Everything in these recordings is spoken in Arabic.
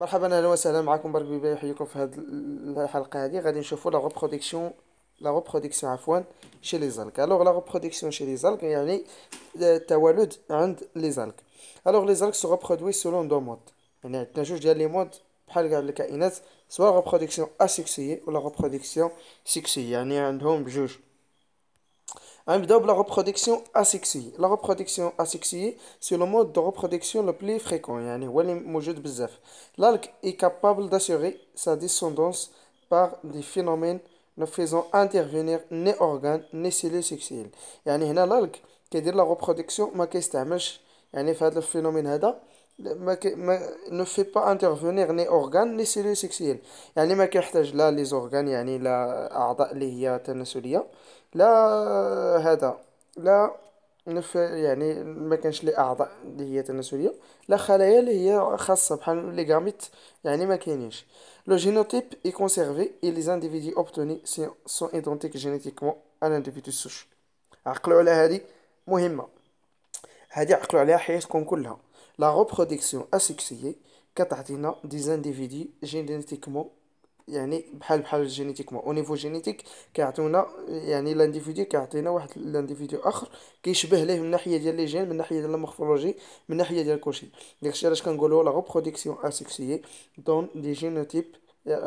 مرحبا اهلا وسهلا معكم برك بيبي يحييكم في هاد الحلقه هادي غادي نشوفوا لا ريبرودكسيون لا ريبرودكسيون عفوا شي لي زالك الوغ لا ريبرودكسيون شي لي زالك يعني آه، التوالد عند لي زالك الوغ لي زالك سو ريبرودوي سولون دو مود يعني عندنا جوج ديال لي مود بحال كاع الكائنات سواء ريبرودكسيون اسيكسيي ولا ريبرودكسيون سيكسيي يعني عندهم بجوج la reproduction asexuée. La reproduction asexuée, c'est le mode de reproduction le plus fréquent. L'algue est capable d'assurer sa descendance par des phénomènes ne faisant intervenir ni organes ni cellules sexuelles. L'algue, qui dit la reproduction, ma le phénomène ne fait pas intervenir ni organes ni cellules sexuelles. يعني ما كيحتاج لا les organes يعني لا اللي لا هذا لا نف يعني ما كانش لي اعضاء اللي هي تناسليه لا خلايا اللي هي خاصه بحال لي غاميت يعني ما كاينينش لو جينوتيب اي كونسيرفي اي لي انديفيدي اوبتوني سون ايدونتيك جينيتيكمون ان انديفيدو سوش عقلوا على هذه مهمه هذه عقلوا عليها حياتكم كلها لا ريبرودكسيون اسيكسيي كتعطينا دي انديفيدي جينيتيكمون يعني بحال بحال الجينيتيك ما او نيفو جينيتيك كيعطيونا يعني لانديفيدو كيعطينا واحد لانديفيدو اخر كيشبه ليه من ناحيه ديال لي جين من ناحيه ديال المورفولوجي من ناحيه ديال كلشي داكشي علاش كنقولوا لا ريبروديكسيون اسيكسيي دون لي جينوتيب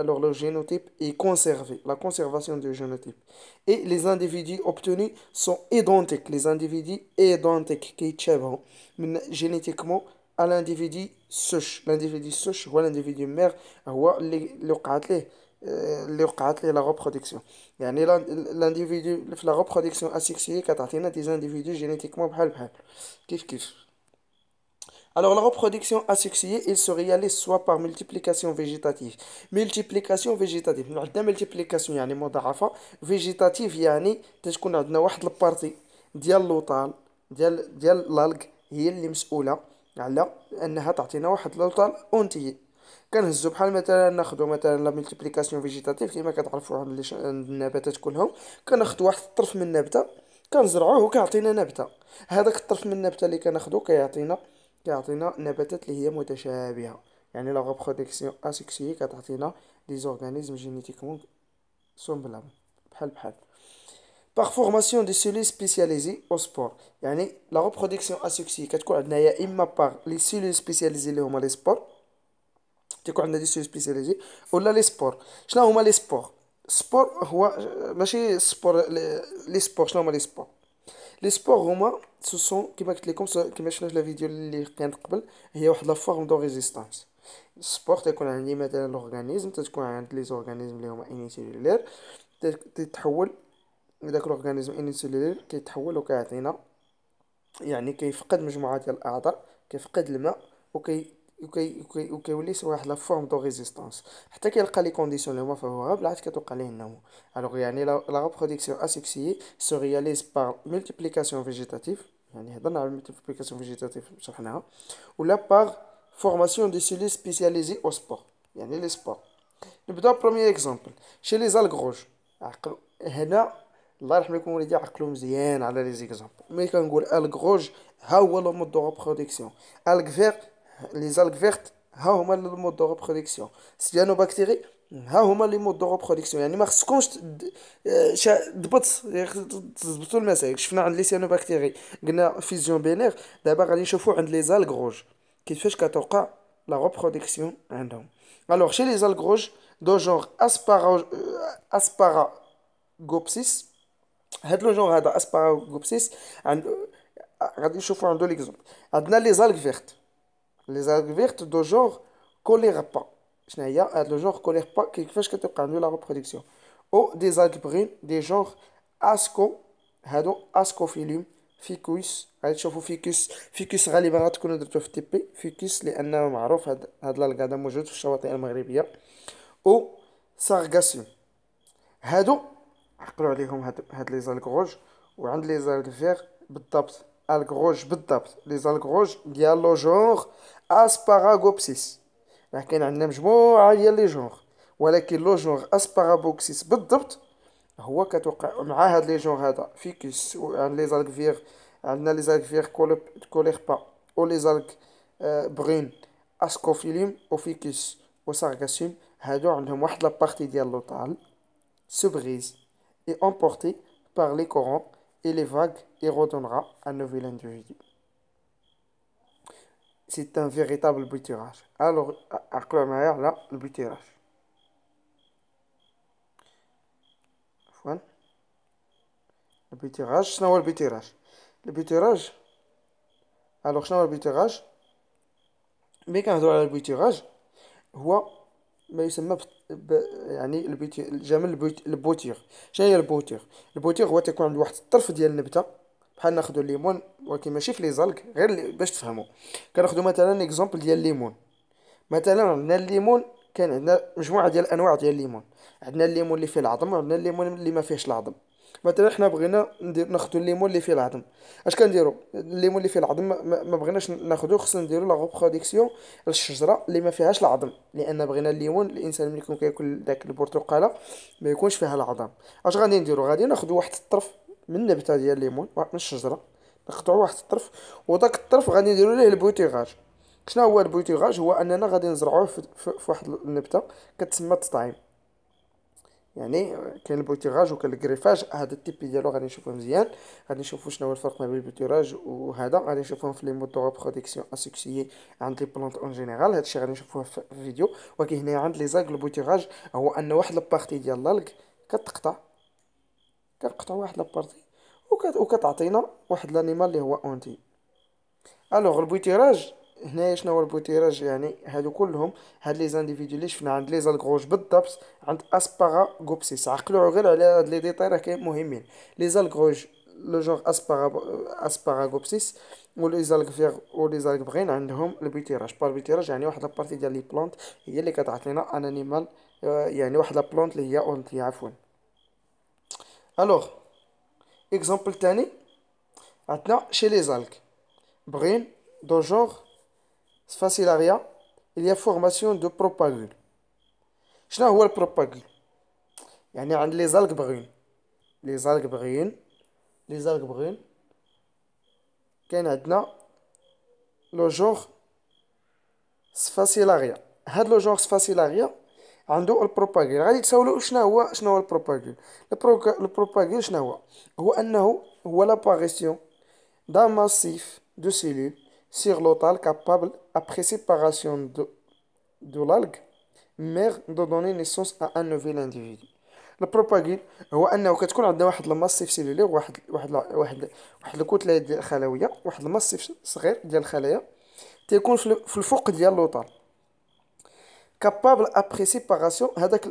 alors le génotype est conservé, la conservation du génotype. Et les individus obtenus sont identiques, les individus identiques qui sont génétiquement à l'individu souche. L'individu souche, ou l'individu mère, ou l'éucatlé, euh, la reproduction. L'individu, la reproduction asexuée, qui a des individus génétiquement palpables. Kif kif. Alors, la reproduction asexuée, il se réalise soit par multiplication végétative. Multiplication végétative. Nous avons multiplication, yani modarafa. Végétative, yani, c'est qu'on a une partie de l'autal, de l'algue, qui est la responsable. على انها تعطينا واحد لوطال اونتي كنهزو بحال مثلا ناخدو مثلا لا ملتيبليكاسيون فيجيتاتيف كيما كتعرفوا عند النباتات كلهم كناخدو واحد الطرف من النبته كنزرعوه وكيعطينا نبته هذاك الطرف من النبته اللي كناخدو كيعطينا كيعطينا نباتات اللي هي متشابهه يعني لا غوبروديكسيون اسيكسيي كتعطينا دي زورغانيزم جينيتيكمون سومبلابل بحال بحال par formation des cellules spécialisées au sport. la reproduction asexuée, il par les cellules spécialisées cellules spécialisées. Ou oh les sports. Je n'ai les sports. Sport, les sports. les sports. Les ce sont, comme ça, comme la vidéo, il la forme de résistance. Sport, tu qu'on l'organisme, les organismes, les داك لورغانيزم انسولير كيتحول وكيعطينا يعني كيفقد مجموعه ديال الاعضاء كيفقد الماء وكي وكي وكي وكيولي سوا واحد لا فورم دو ريزيستانس حتى كيلقى لي كونديسيون لي هما فافورابل عاد كتوقع ليه النمو الوغ يعني لا ريبرودكسيون اسيكسيي سو رياليز بار ملتيبليكاسيون فيجيتاتيف يعني هضرنا على الملتيبليكاسيون فيجيتاتيف شرحناها ولا بار فورماسيون دي سيلي سبيسياليزي او سبور يعني لي سبور نبدا بروميير اكزومبل شي لي زالغ عقل هنا Là, je vais vous algues rouges, ont le mode de reproduction. Algues vert, les algues vertes, ont le mode de reproduction. les bactéries, ont le mode de reproduction. Les y a une question de les algues rouges, qui fait la reproduction, Alors, chez les algues le genre Asparagopsis هاد لو جونغ هذا اسباغوبسيس عند غادي نشوفو عندو ليكزومبل عندنا لي زالك فيرت لي زالك فيرت دو جونغ كوليرا با شنو هي هاد لو جونغ كوليرا با كيفاش كتبقى عندو لا ريبروديكسيون او دي زالك برين دي جونغ اسكو هادو اسكوفيليوم فيكوس غادي تشوفو فيكوس فيكوس غالبا غتكونوا درتو في تي بي فيكوس لانه معروف هاد هاد لالك هذا موجود في الشواطئ المغربيه او سارغاسيوم هادو عقلوا عليهم هاد هاد لي زالك غوج وعند لي زالك فيغ بالضبط الك غوج بالضبط لي زالك غوج ديال لو جونغ اسباراغوبسيس راه كاين عندنا مجموعه ديال لي جونغ ولكن لو جونغ اسباراغوبسيس بالضبط هو كتوقع مع هاد لي جونغ هذا فيكس وعند لي زالك فيغ عندنا لي زالك فيغ كوليربا و لي زالك آه، برين اسكوفيليم وفيكس وسارغاسيم هادو عندهم واحد لابارتي ديال لوطال سوبريز emporté par les courants et les vagues et redonnera à nouvel individu. C'est un véritable butérage. Alors, à Clomaire, là, le butérage. Le butérage, c'est le butérage, Le butérage. alors شنو البيتيراج le butérage, على mais هو ما يسمى ب... يعني البيتي... الجمل البيت... البوتيغ شنو هي البوتيغ البوتيغ هو تيكون عند واحد الطرف ديال النبته بحال ناخذ الليمون ولكن ماشي في لي زالك غير باش تفهموا كناخذوا مثلا اكزومبل ديال الليمون مثلا عندنا الليمون كان عندنا مجموعه ديال الانواع ديال الليمون عندنا الليمون اللي فيه العظم وعندنا الليمون اللي ما فيهش العظم مثلا حنا بغينا ندير ناخذ الليمون اللي فيه العظم اش كنديروا الليمون اللي فيه العظم ما بغيناش ناخذوه خصنا نديروا لا غوبروديكسيون للشجره اللي ما فيهاش العظم لان بغينا الليمون الانسان ملي يكون كياكل داك البرتقاله ما يكونش فيها العظم اش غادي نديروا غادي ناخذ واحد الطرف من النبته ديال الليمون واحد من الشجره نقطعوا واحد الطرف وداك الطرف غادي نديروا ليه البوتيغاج شنو هو البوتيغاج هو اننا غادي نزرعوه في واحد النبته كتسمى التطعيم يعني كاين البوتيراج وكاين الكريفاج هذا التيب ديالو غادي نشوفوه مزيان غادي نشوفو شنو هو الفرق ما بين البوتيراج وهذا غادي نشوفوهم في لي موتور برودكسيون اسكسيي عند لي بلونت اون جينيرال هادشي غادي نشوفوه في الفيديو ولكن هنا عند لي زاك البوتيراج هو ان واحد لابارتي ديال لالك كتقطع كتقطع واحد لابارتي وكتعطينا واحد لانيمال اللي هو اونتي الوغ البوتيراج هنايا شنو هو البوتيراج يعني هادو كلهم هاد لي زانديفيدو لي شفنا عند لي زالغروج بالضبط عند اسباغا غوبسيس عقلو غير على هاد لي ديتاي راه كاين مهمين لي زالغروج لو جونغ اسباغا اسباغا غوبسيس لي زالغ فيغ و لي زالغ بغين عندهم البوتيراج بار بوتيراج يعني واحد لابارتي ديال لي بلونت هي اللي كتعطينا ان انيمال آه، يعني واحد لابلونت اللي هي اونتي عفوا الوغ اكزامبل تاني عندنا شي لي زالغ بغين دو جونغ Sphacelaria, il y a formation de propagule. Les le propagule يعني y لي les algues لي Les لي كاين عندنا لو genre لو genre عنده البروباغيل غادي تسولو شنو هو شنو هو البروباغيل البروباغيل شنو هو هو انه هو لاباريسيون d'un دو سيغ l'otal capable, après séparation de, de l'algue ميغ دو دوني نيسونس ا ان نوفيل انديفيدو البروباغيل هو انه كتكون عندنا واحد الماسيف سيلولير واحد واحد واحد واحد الكتله ديال الخلويه واحد الماسيف صغير ديال الخلايا تيكون في الفوق ديال لوطال كابابل ابري سيباغاسيون هداك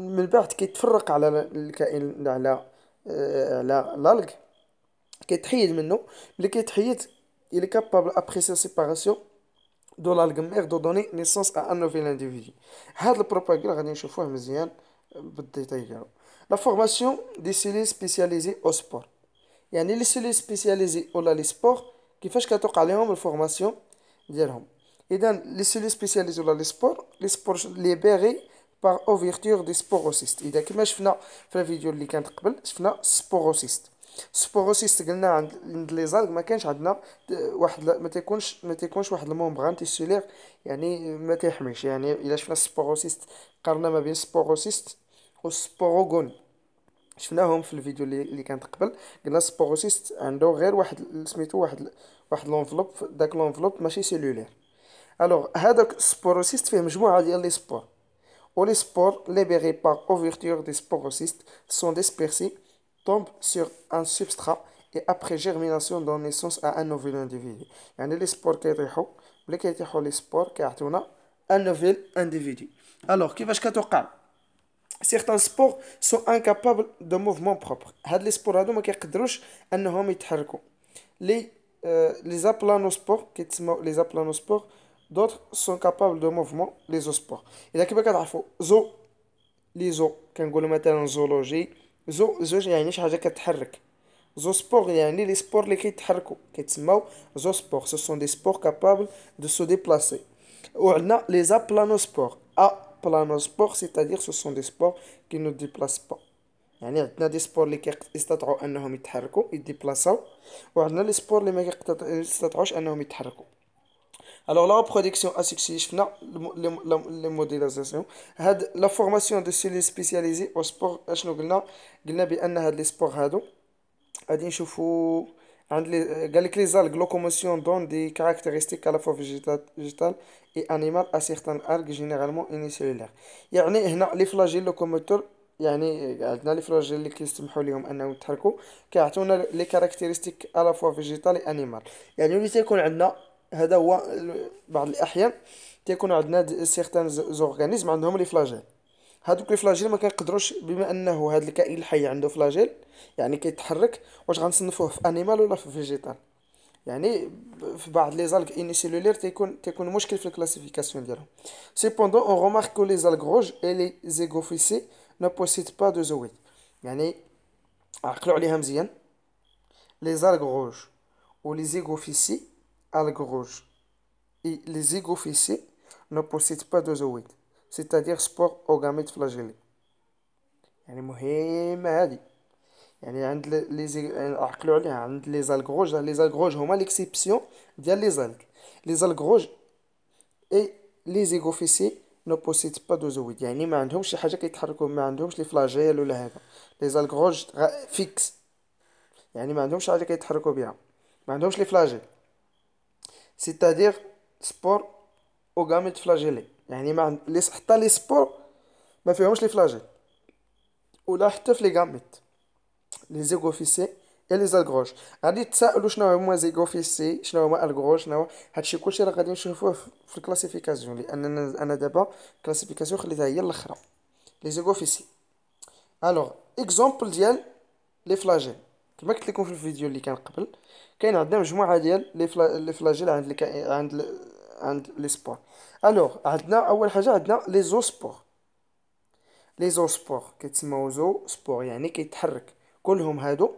من بعد كيتفرق على الكائن على على لالك كيتحيد منه ملي كيتحيد il est capable, après sa séparation de l'algue de donner naissance à un nouvel individu. Euh, la formation des cellules spécialisées au sport. Il y a des cellules spécialisées au sport qui font qu'elles ont la formation. Et dans les cellules spécialisées au sport, les sports libérés par ouverture des sporocystes. Et donc, je vais dans la vidéo qui est en train de se سبوروسيست استقلنا عند عند لي زالغ ما كانش عندنا واحد ما تيكونش ما تيكونش واحد المومبران تيسولير يعني ما تيحميش يعني الا شفنا سبوروسيست قارنا ما بين سبوروسيست سبوروغون شفناهم في الفيديو اللي, اللي كانت قبل قلنا سبوروسيست عنده غير واحد سميتو واحد واحد لونفلوب داك لونفلوب ماشي سيلولير الوغ هذاك سبوروسيست فيه مجموعه ديال لي سبور و لي سبور لي بيغي باغ اوفيرتور دي سبوروسيست سون ديسبيرسي tombe sur un substrat et après germination donne naissance à un nouvel individu يعني لي سبور كيطيحوا ملي كيطيحوا لي سبور un nouvel individu alors كيفاش كتوقع certains sports sont incapables de mouvement propre هاد لي سبور هادو ما كيقدروش انهم les aplanospores كيتسموا les aplanospores d'autres sont capables de mouvement les sports اذا sont les زو لي زو كنقولوا مثلا زولوجي ce sont des sports capables de se déplacer. On a les cest c'est-à-dire ce sont des sports qui ne se déplacent pas. y a des sports qui a des sports qui ne se déplacent pas. الوغ لا برودكسيون اسيكسي شفنا لي موديلازاسيون هاد لا فورماسيون دو سيلي سبيسياليزي او سبور اشنو قلنا قلنا بان هاد لي سبور هادو غادي نشوفو عند لي قال لك لي زالغ لوكوموسيون دون دي كاركتيرستيك على فوا فيجيتال اي انيمال ا سيغتان الغ جينيرالمون انيسيلولير يعني هنا لي فلاجيل لوكوموتور يعني عندنا لي فلاجيل اللي كيسمحوا لهم انهم يتحركوا كيعطيونا لي كاركتيرستيك على فوا فيجيتال انيمال يعني ملي تيكون عندنا هذا هو بعض الاحيان تيكون عندنا سيغتان زورغانيزم عندهم لي فلاجيل هادوك لي فلاجيل ما كنقدروش بما انه هاد الكائن الحي عنده فلاجيل يعني كيتحرك واش غنصنفوه في انيمال ولا في فيجيتال يعني في بعض لي اني سيلولير تيكون تيكون مشكل في الكلاسيفيكاسيون ديالهم سيبوندون اون رومارك كو لي زالك روج اي لي زيغوفيسي ne بوسيت با دو زويد يعني عقلوا عليها مزيان لي زالك روج ولي زيغوفيسي algues rouges. Et les égophycées ne possèdent pas d'ozoïdes, c'est-à-dire spores aux gamètes flagellés. يعني مهمة هذه يعني عند لي زي... عقلوا عليها عند لي زالغروج لي زالغروج هما ليكسيبسيون ديال لي زالغ لي زالغروج اي لي زيغوفيسي نو بوسيت با دوزويد يعني ما عندهمش شي حاجه كيتحركوا ما عندهمش لي فلاجيل ولا هذا لي زالغروج فيكس يعني ما عندهمش حاجه كيتحركوا بها ما عندهمش لي فلاجيل سيتادير سبور او غاميت فلاجيلي يعني ما ليس حتى لي سبور ما فيهمش لي فلاجيل ولا حتى في لي غاميت لي زيغوفيسي يا لي زالغروش غادي تسالوا شنو هما زيغوفيسي شنو هما الغروش شنو هادشي كلشي راه غادي نشوفوه في الكلاسيفيكاسيون لان انا دابا الكلاسيفيكاسيون خليتها هي الاخرى لي زيغوفيسي الوغ اكزومبل ديال لي فلاجيل كما قلت لكم في الفيديو اللي كان قبل كاين عندنا مجموعه ديال لي فلا... فلاجيل عند الكائن عند ال... عند لي سبور الوغ عندنا اول حاجه عندنا لي زو سبور لي زو سبور كيتسموا زو سبور يعني كيتحرك كلهم هادو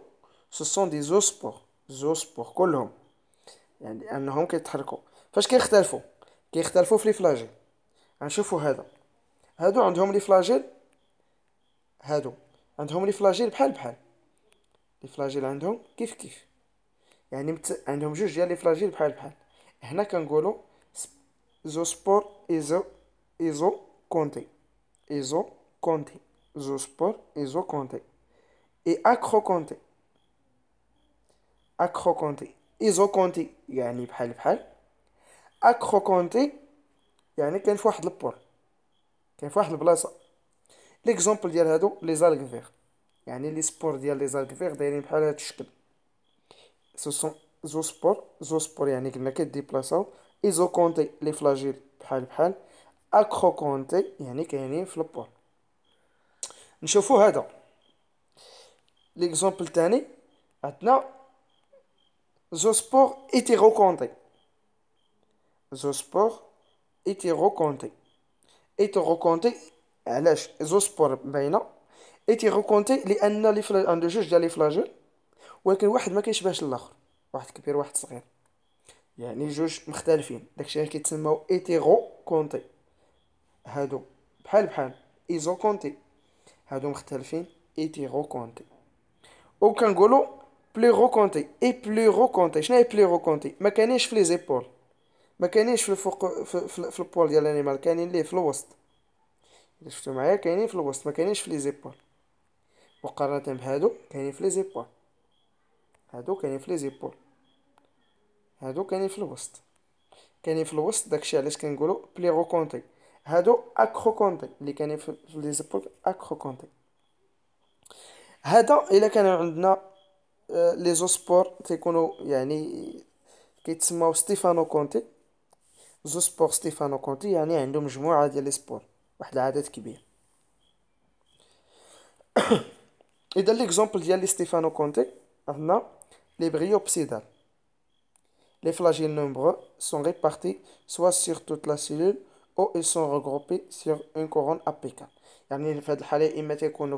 سو دي زو سبور زو سبور كلهم يعني انهم كيتحركوا فاش كيختلفوا كيختلفوا في لي فلاجيل غنشوفوا هذا هادو عندهم لي فلاجيل هادو عندهم لي فلاجيل بحال بحال لي فلاجيل عندهم كيف كيف يعني مت... عندهم جوج ديال لي فلاجيل بحال بحال هنا كنقولوا سبور ايزو ايزو كونتي ايزو كونتي زو سبور ايزو كونتي اي اكرو كونتي اكرو كونتي ايزو كونتي يعني بحال بحال اكرو كونتي يعني كاين في واحد البور كاين في واحد البلاصه ليكزومبل ديال هادو لي زالغ فيغ يعني لي سبور ديال لي زالكفيغ دايرين بحال هاد الشكل سو زو سبور زو سبور يعني قلنا كيديبلاصاو ايزو كونتي لي فلاجيل بحال بحال اكرو كونتي يعني كاينين في البور نشوفو هذا ليكزومبل تاني عندنا زو سبور ايتيرو كونتي زو سبور ايتيرو كونتي ايتيرو كونتي علاش زو سبور باينه ايتي رونكونتي لان لي فلاجون عنده جوج ديال لي فلاجيل ولكن واحد ما كيشبهش الاخر واحد كبير واحد صغير يعني جوج مختلفين داكشي اللي كيتسموا ايتيغو كونتي هادو بحال بحال ايزو كونتي هادو مختلفين ايتيغو كونتي او كنقولوا بلي كونتي اي بلي كونتي شنو هي بلي كونتي ما كاينينش في لي زيبول ما كاينينش في الفوق في, في, في البول ديال الانيمال كاينين ليه في الوسط شفتو معايا كاينين في الوسط ما كاينينش في لي زيبول مقارنة بهادو كاينين في لي زيبول هادو كاينين في لي زيبول هادو كاينين في الوسط كاينين في الوسط داكشي علاش كنقولو بليغو كونتي هادو اكرو كونتي اللي كاينين في لي زيبول اكرو كونتي هذا الا كان عندنا آه، لي زوسبور تيكونوا يعني كيتسماو ستيفانو كونتي زو سبور ستيفانو كونتي يعني عنده مجموعه ديال لي سبور واحد العدد كبير Et dans l'exemple de Stefano Conte, les bryopsidales, les flagelles nombreux, sont répartis soit sur toute la cellule ou ils sont regroupés sur un couronne apical. à dire l'animal, une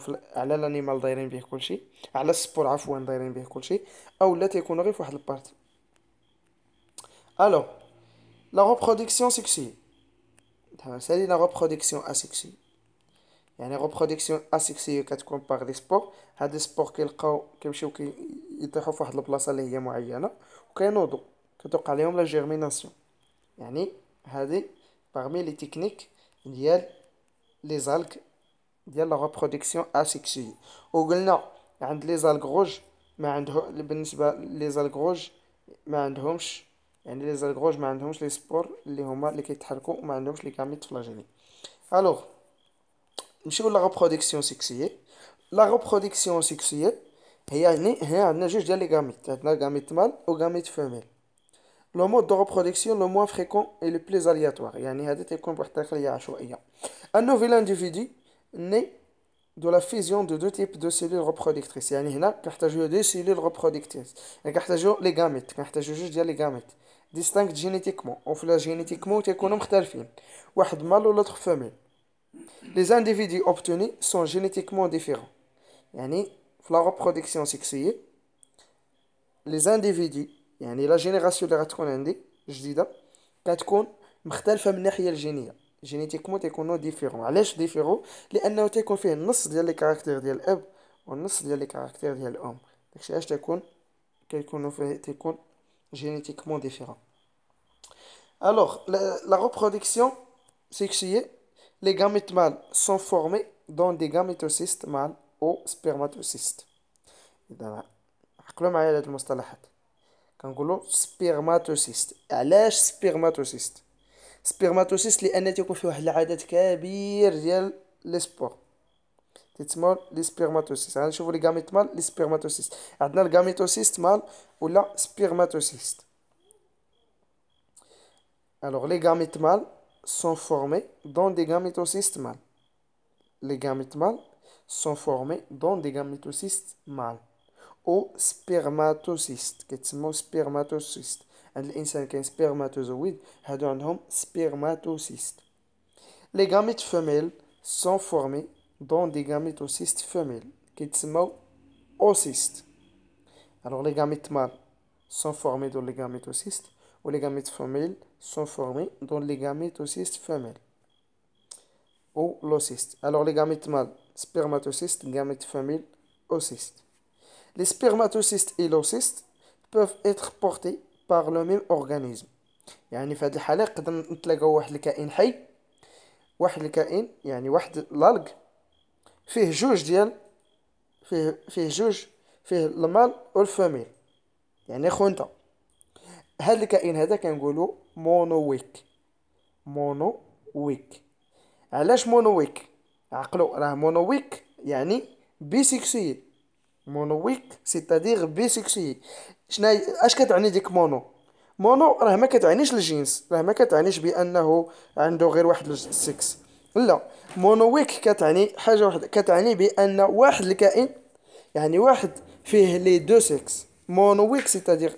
autre Alors, la reproduction sexuelle, cest la reproduction asexuelle. يعني غوبروديكسيون اسيكسيو كتكون باغ دي سبور هاد سبور كيلقاو كيمشيو كيطيحو في واحد البلاصه اللي هي معينه وكينوضوا كتوقع ليهم لا جيرميناسيون يعني هادي باغمي لي تكنيك ديال لي زالك ديال لا غوبروديكسيون و وقلنا عند لي زالك غوج ما عنده بالنسبه لي زالك غوج ما عندهمش يعني لي زالك غوج ما عندهمش لي سبور اللي هما اللي كيتحركوا وما عندهمش لي كاميت فلاجيني الوغ la reproduction sexuée. La reproduction sexuée est animé animé juste via les gamètes. Les gamètes mâles ou gamètes femelles. Le mode de reproduction le moins fréquent et le plus aléatoire un nouvel individu né de la fusion de deux types de cellules reproductrices. Il na partage de deux cellules reproductrices. Un partage de gamètes. Un partage juste génétiquement. les gamètes distincts génétiquement ou plusieurs et comportemental fin. Un ou femelle les individus obtenus sont génétiquement différents. Yani, la reproduction sexuelle, les individus, yani, la génération de Ratkonandi, je dis ça, Katkon, Mkhtal Femnehiel Génia. Génétiquement, ils sont différents. Alors, différents Parce qu'ils NOT qu'on fait, nous sommes les caractères de l'homme, ou nous sommes les caractères de l'homme. Donc, je sais que fait sont génétiquement différents. Alors, la, la reproduction sexuelle, les gamètes mâles sont formés dans des gamètes mâles ou spermato-ocystes. Rappelez-vous les mots de la Quand on dit spermato-ocyste, pourquoi spermato-ocyste Spermato-ocyste, parce qu'il y a une grande quantité de spermato-ocyste dans l'espoir. C'est-à-dire les spermato gamètes mâles, les spermato-ocystes. Les gamètes mâles ou les spermato Alors, Les gamètes mâles sont formés dans des gamétocystes mâles. Les gamètes mâles sont formés dans des gamétocystes mâles ou spermatocystes كيتسموا spermatocystes عند الانسان كاين spermatozoïdes هادو عندهم spermatocystes les gamètes femelles sont formés dans des gamétocystes femelles كيتسموا oocytes. alors les gamètes mâles sont formés dans les gamétocystes ou les gamètes femelles sont formés dans les gamétocystes femelles ou l'ocyste. Alors les gamètes mâles, spermatocystes, gamètes femelles, ocyste. Les spermatocystes et l'ocyste peuvent être portés par le même organisme. يعني في هذه الحالة قدر نتلاقاو واحد الكائن حي واحد الكائن يعني واحد لالغ فيه جوج ديال فيه فيه جوج فيه المال والفاميل يعني خونته هاد الكائن هذا كنقولو مونو ويك مونو ويك علاش مونو ويك عقلو راه مونو ويك يعني بيسيكسي ويك سيتادير بيسيكسي شناهي اش كتعني ديك مونو مونو راه ما كتعنيش الجنس راه ما كتعنيش بانه عنده غير واحد السكس لا مونو ويك كتعني حاجه واحده كتعني بان واحد الكائن يعني واحد فيه لي دو سكس ويك سيتادير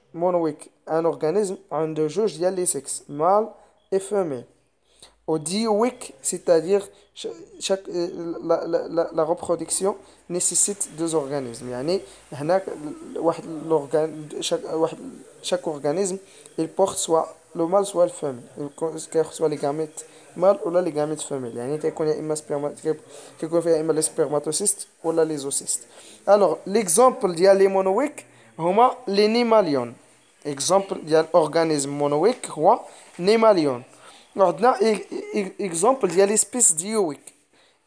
Monoïc, un organisme deux il y a les sexes, mâle et femelle au dioïque c'est-à-dire chaque euh, la, la, la, reproduction nécessite deux organismes يعني chaque chaque organisme il porte soit le mâle soit le femelle soit les gamètes mâles ou les gamètes femelles Il y يا اما les كيكون ou les oocystes. ou la alors l'exemple les monoïques هما لي نيماليون اكزومبل ديال اورغانيزم مونويك هو نيماليون عندنا اكزومبل ديال لي سبيس ديويك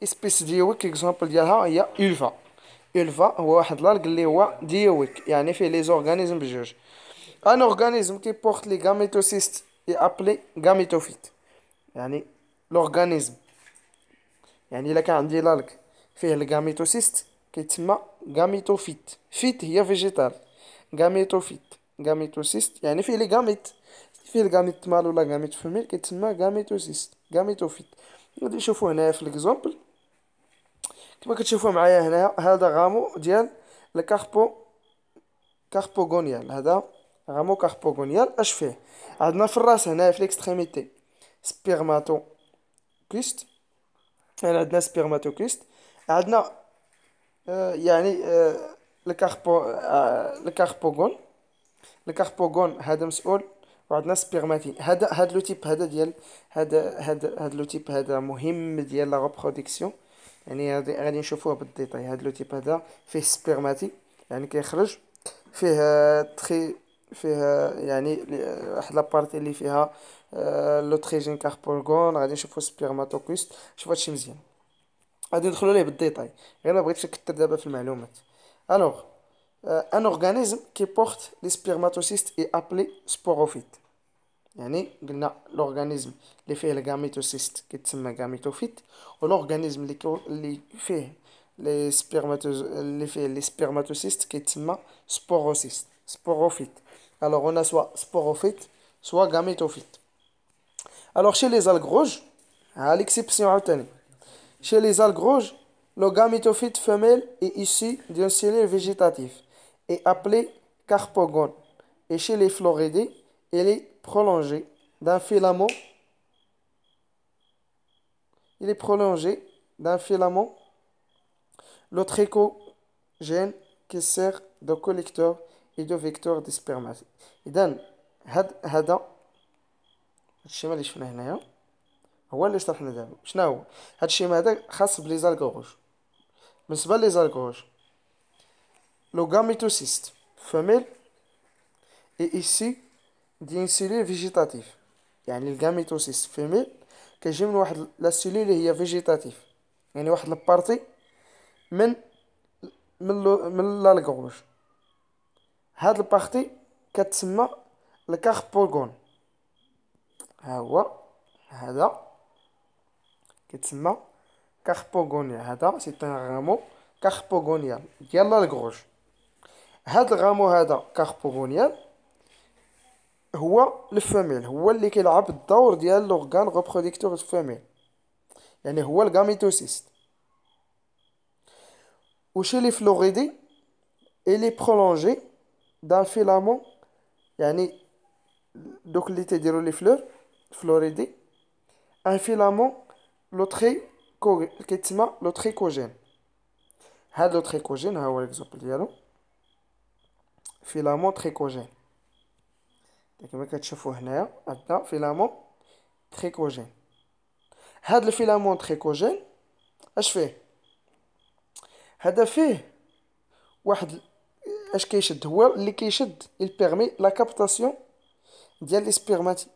سبيس ديويك اكزومبل ديالها هي الفا الفا هو واحد لارغ اللي هو ديويك يعني فيه لي زورغانيزم بجوج ان اورغانيزم كي بورت لي غاميتوسيست اي ابلي غاميتوفيت يعني لورغانيزم يعني الا كان عندي لارغ فيه الغاميتوسيست كيتسمى غاميتوفيت فيت هي فيجيتال جاميتوفيت جاميتوسيست يعني فيه لي جاميت فيه الجاميت مال ولا جاميت فيميل كيتسمى جاميتوسيست جاميتوفيت غادي نشوفو هنايا في ليكزومبل كما كتشوفو معايا هنا هذا غامو ديال الكاربو كاربوغونيال هذا غامو كاربوغونيال اش فيه عندنا في الراس هنايا في ليكستريميتي سبيرماتو كيست يعني عندنا سبيرماتو كيست عندنا آه يعني آه الكاربو آه الكاربوغون الكاربوغون هذا مسؤول وعندنا سبيرماتين هذا هاد لو تيب هذا ديال هذا هذا هاد لو تيب هذا مهم ديال لا ريبرودكسيون يعني غادي نشوفوه بالديتاي هاد لو تيب هذا فيه سبيرماتين يعني كيخرج فيه تخي فيه يعني واحد لابارتي اللي فيها لو تريجين كاربورغون غادي نشوفو سبيرماتوكوست شوف هادشي مزيان غادي ندخلو ليه بالديتاي غير ما بغيتش نكثر دابا في المعلومات Alors, euh, un organisme qui porte les spermatocytes est appelé sporophyte. l'organisme qui fait les l'organisme qui والorganisme gamétophyte. L'organisme qui fait les fait les qui sporophyte. alors on a soit sporophyte soit gamétophyte alors chez les algues rouges à l'exception chez les algues rouges le gamétophyte femelle est issu d'un cellule végétatif et appelé carpogone. Et chez les floridés, elle est prolongée d'un filament. Il est prolongé d'un filament. Le trichogène qui sert de collecteur et de vecteur des spermatiques. بالنسبة زالكوش لو غاميتوسيست فميل اي ايسي ديال سيلي فيجيتاتيف يعني الغاميتوسيست فميل كيجي من واحد لا سيلي اللي هي فيجيتاتيف يعني واحد البارتي من من لو من لالكوج هاد البارتي كتسمى الكاربوغون ها هو هذا كتسمى Carpogonial, c'est un rameau carpogonial, qui a la grouche. Ce rameau-là, c'est le femelle. C'est ce qui est le tour de l'organe reproducteur femelle. C'est le gamétocyste. Ou chez les floridés, il est prolongé d'un filament, donc ce que vous les un filament l'autre. Le tricogène. Le tricogène, par exemple, le filament tricogène. Je Le filament tricogène, Il permet la captation de l'espermatie.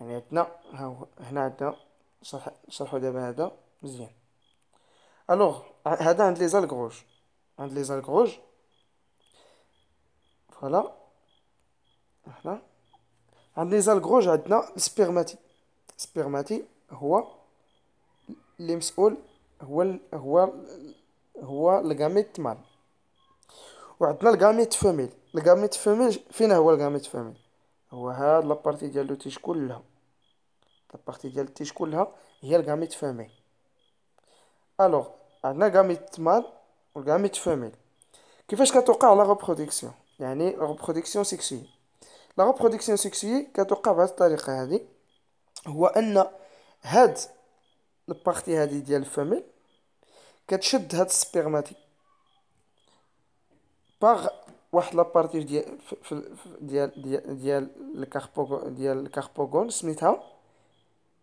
Maintenant, نشرح نشرحو دابا هذا مزيان الوغ هذا عند لي زالكروج عند لي زالكروج فوالا هنا عند لي زالكروج عندنا السبيرماتي السبيرماتي هو اللي مسؤول هو الـ هو الـ هو الغاميت مال وعندنا الغاميت فيميل الغاميت فيميل فين هو الغاميت فيميل هو هاد لابارتي ديالو تيش كلها البارتي ديال التيش كلها هي الغاميت فيميل الوغ عندنا غاميت مال والغاميت فيميل كيفاش كتوقع لا ريبرودكسيون يعني ريبرودكسيون سيكسي لا ريبرودكسيون سيكسي كتوقع بهذه الطريقه هذه هو ان هاد البارتي هذه ديال الفاميل كتشد هاد السبيرماتي باغ واحد لابارتي ديال ديال ديال ديال الكاربوغون ديال الكاربوغون سميتها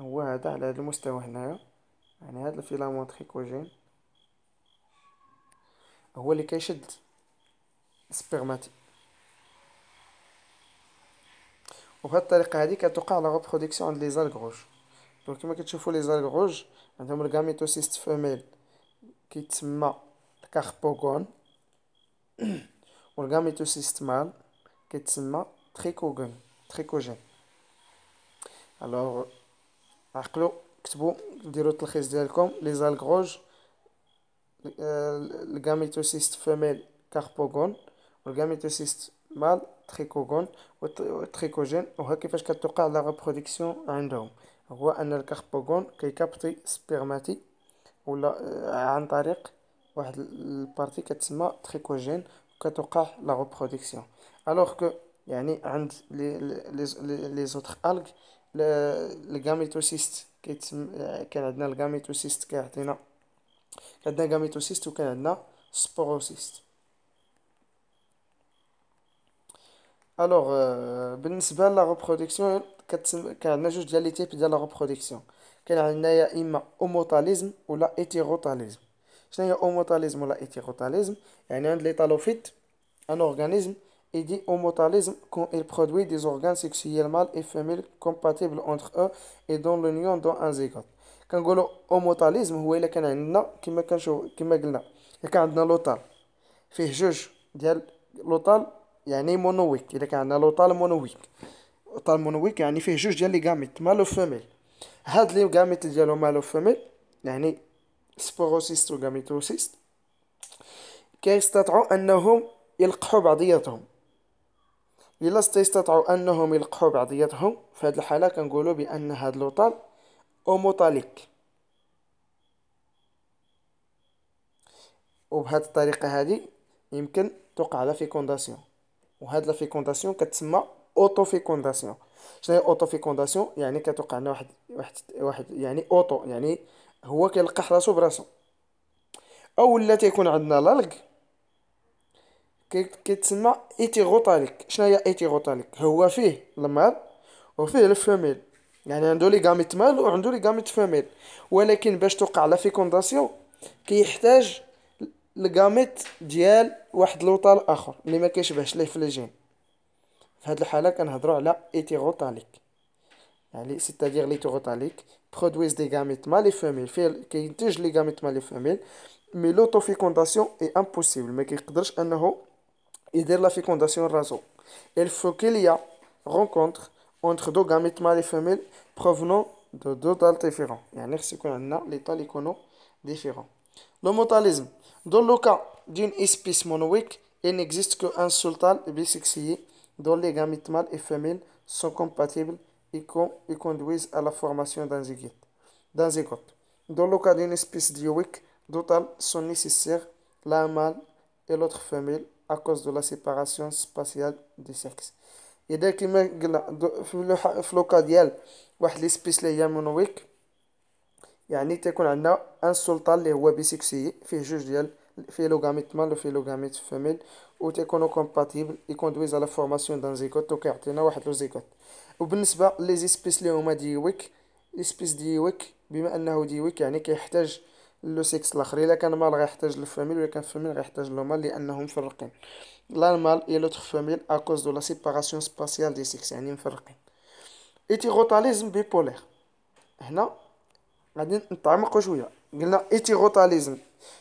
هو هذا على هذا المستوى هنايا يعني هذا الفيلامون تريكوجين هو اللي كيشد السبرماتي وبهذه الطريقه هذه كتوقع لا ريبرودكسيون لي زالغروج دونك كما كتشوفوا لي زالغروج عندهم الغاميتوسيست فيميل كيتسمى الكاربوغون والغاميتوسيست مال كيتسمى تريكوغون تريكوجين الوغ عقلوا كتبوا ديروا التلخيص ديالكم لي زالغروج الجاميتوسيست فيميل كاربوغون والغاميتوسيست مال تريكوغون وتريكوجين وها كيفاش كتوقع لا ريبروديكسيون عندهم هو ان الكاربوغون كيكابتي سبيرماتي ولا آه، عن طريق واحد البارتي كتسمى تريكوجين كتوقع لا ريبروديكسيون الوغ كو يعني عند لي لي لي زوتر الغ الجاميتوسيست كيتسم آه، كان عندنا الجاميتوسيست كيعطينا كان عندنا جاميتوسيست وكان عندنا سبوروسيست الوغ euh, بالنسبه لا ريبرودكسيون كتسم كان عندنا جوج ديال لي تيب ديال لا ريبرودكسيون كان عندنا يا اما اوموتاليزم ولا ايتيروتاليزم شنو هي اوموتاليزم ولا ايتيروتاليزم يعني عند لي طالوفيت ان اورغانيزم Il dit homotalisme quand il produit des organes sexuels mâles et femelles compatibles entre eux et dont l'union donne un zygote. كنقولوا اوموتاليزم هو الا كان عندنا كما كنشوف كما قلنا الا كان عندنا لوطال فيه جوج ديال لوطال يعني مونويك الا كان عندنا لوطال مونويك لوطال مونويك يعني فيه جوج ديال لي غاميت مالو فيميل هاد لي غاميت ديالهم مالو فيميل يعني سبوروسيست وغاميتوسيست كيستطيعوا انهم يلقحوا بعضياتهم الا استطاعوا انهم يلقحوا بعضياتهم في هذه الحاله كنقولوا بان هذا لوطال اوموطاليك وبهذه الطريقه هذه يمكن توقع لا فيكونداسيون وهاد لا فيكونداسيون كتسمى اوتو فيكونداسيون شنو هي اوتو فيكونداسيون يعني كتوقع لنا واحد واحد واحد يعني اوتو يعني هو كيلقح راسو براسو او لا تيكون عندنا لالغ كيتسمى ايتيغوتاليك شنو هي ايتيغوطاليك هو فيه المال وفيه الفوميل يعني عنده لي غاميت مال وعنده لي غاميت فوميل ولكن باش توقع لا فيكونداسيون كيحتاج الغاميت ديال واحد لوطال اخر اللي ما كيشبهش ليه في الجين في هذه الحاله كنهضروا على ايتيغوتاليك يعني سيتادير تيغوتاليك برودويز دي غاميت مال اي فوميل فيه كينتج لي غاميت مال اي فوميل مي فيكونداسيون اي امبوسيبل ما كيقدرش انه de la fécondation raso. il faut qu'il y ait rencontre entre deux gamètes mâles et femelles provenant de deux tâles différents يعني un a un différents le motalisme dans le cas d'une espèce monoïque il n'existe qu'un seul tâle bisexué dont les gamètes mâles et femelles sont compatibles et, conduisent à la formation d'un zygote. Dans, dans le cas d'une espèce dioïque, deux tâles sont nécessaires, l'un mâle et l'autre femelle à cause de la séparation spatiale des sexes إذا كما قلنا في اللوحة في لوكا ديال واحد ليسبيس اللي هي مونويك يعني تيكون عندنا ان سلطان اللي هو بيسيكسي فيه جوج ديال فيلوغاميت مال وفيلوغاميت لوغاميت فيميل و تيكونو كومباتيبل يكوندويز على فورماسيون دان زيكوت وكيعطينا واحد لو زيكوت وبالنسبة لي زيسبيس اللي هما ديويك سبيس ديويك بما انه ديويك يعني كيحتاج لو سيكس الاخر الا كان مال غيحتاج للفاميل ولا كان فاميل غيحتاج لو مال لانهم مفرقين لا المال اي لوتر فاميل ا كوز دو لا سيباراسيون سباسيال دي سيكس يعني مفرقين ايتيغوتاليزم بيبولير هنا غادي نتعمقوا شويه قلنا ايتيغوتاليزم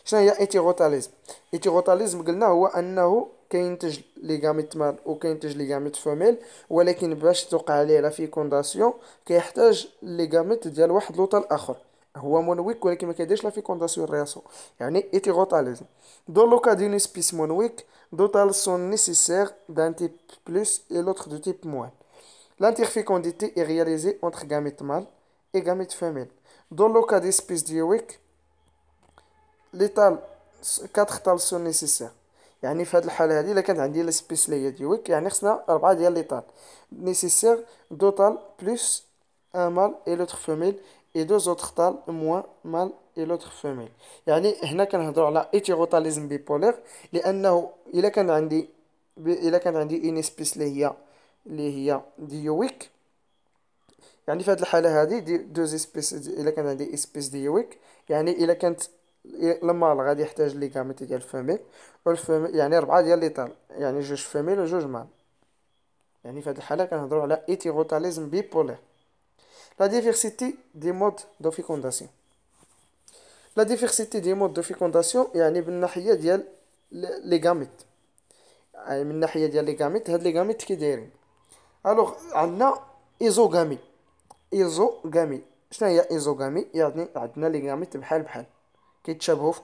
شنو هي ايتيغوتاليزم ايتيغوتاليزم قلنا هو انه كينتج غاميت مال وكينتج غاميت فوميل ولكن باش توقع عليه لا فيكونداسيون كيحتاج غاميت ديال واحد لوطا الاخر هو مونويك ولكن ما كيديرش لا فيكونداسيون راسو يعني ايتيروتاليزم دو لوكا دون سبيس مونويك دوتال سون نيسيسير دان تيب بلوس اي لوتر دو تيب موان اي رياليزي réalisée غاميت مال اي غاميت فيميل دو لوكا دي سبيس دي ويك لي تال 4 تال سون نيسيسير يعني في هذه الحاله هذه الا كانت عندي سبيس لي هي ديويك يعني خصنا اربعه ديال لي تال نيسيسير دو تال بلوس ان مال اي لوتر فوميل اي دو اوتر طال موان مال اي لوتر فوميل يعني هنا كنهضروا على ايتيغوتاليزم بيبولير لانه الا كان عندي الا كان عندي اون سبيس اللي هي اللي هي ديويك يعني في هذه الحاله هذه دي دو سبيس الا كان عندي سبيس ديويك يعني الا كانت لما غادي يحتاج لي كاميتي ديال الفوميل والفوميل يعني ربعه ديال لي طال يعني جوج فوميل وجوج مال يعني في هذه الحاله كنهضروا على ايتيغوتاليزم بيبولير La diversité des modes de fécondation La diversité des modes de fécondation La diversité cest des gamètes Dans le des gamètes qui gamètes, Alors, on a Isogamie C'est-à-dire, on a des gamètes Unes à l'autre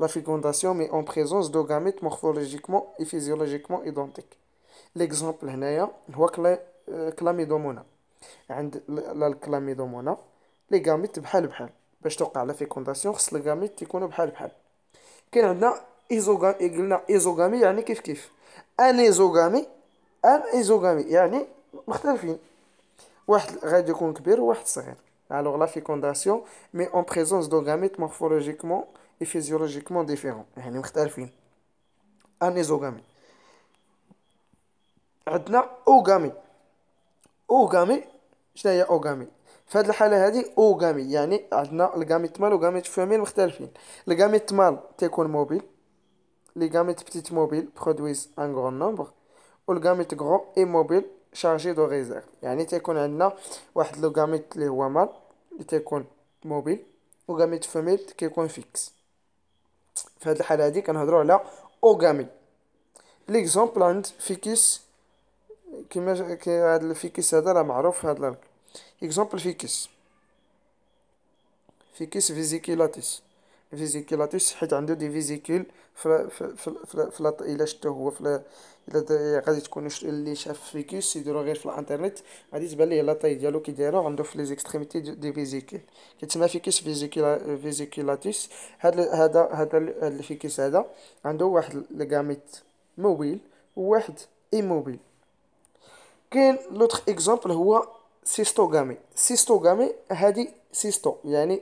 La fécondation met en présence de gamètes morphologiquement Et physiologiquement identiques L'exemple ici, c'est la عند الكلاميدومونا لي غاميت بحال بحال باش توقع لا فيكونداسيون خص الغاميت يكونوا بحال بحال كاين عندنا ايزوغام قلنا ايزوغامي يعني كيف كيف ان ايزوغامي ان ايزوغامي يعني مختلفين واحد غادي يكون كبير وواحد صغير الوغ لا فيكونداسيون مي اون بريزونس غاميت مورفولوجيكمون اي فيزيولوجيكمون ديفيرون يعني مختلفين ان ايزوغامي عندنا اوغامي اوغامي شنو هي اوغامي في هذه الحاله هذه اوغامي يعني عندنا الغاميت مال وغاميت فيميل مختلفين الغاميت مال تيكون موبيل لي غاميت بتيت موبيل برودويز ان غون نومبر والغاميت غرو ايموبيل شارجي دو ريزيرف يعني تيكون عندنا واحد لو غاميت اللي هو مال اللي تيكون موبيل وغاميت فيميل كيكون فيكس في هذه الحاله هذه كنهضروا على اوغامي ليكزومبل عند فيكس كيما كي هاد الفيكس هذا راه معروف هاد لك اكزومبل فيكس فيكس فيزيكيلاتيس فيزيكيلاتيس حيت عنده دي فيزيكول في في الا شتو هو في الا غادي تكون اللي شاف فيكس يديرو غير في الانترنت غادي تبان ليه لاطاي ديالو كي دايره عنده في لي زيكستريميتي دي فيزيكول كيتسمى فيكس فيزيكيلا فيزيكيلاتيس هاد هذا هذا الفيكس هذا عنده واحد الكاميت موبيل وواحد ايموبيل كاين لوتر اكزامبل هو سيستوغامي سيستوغامي هادي سيستو يعني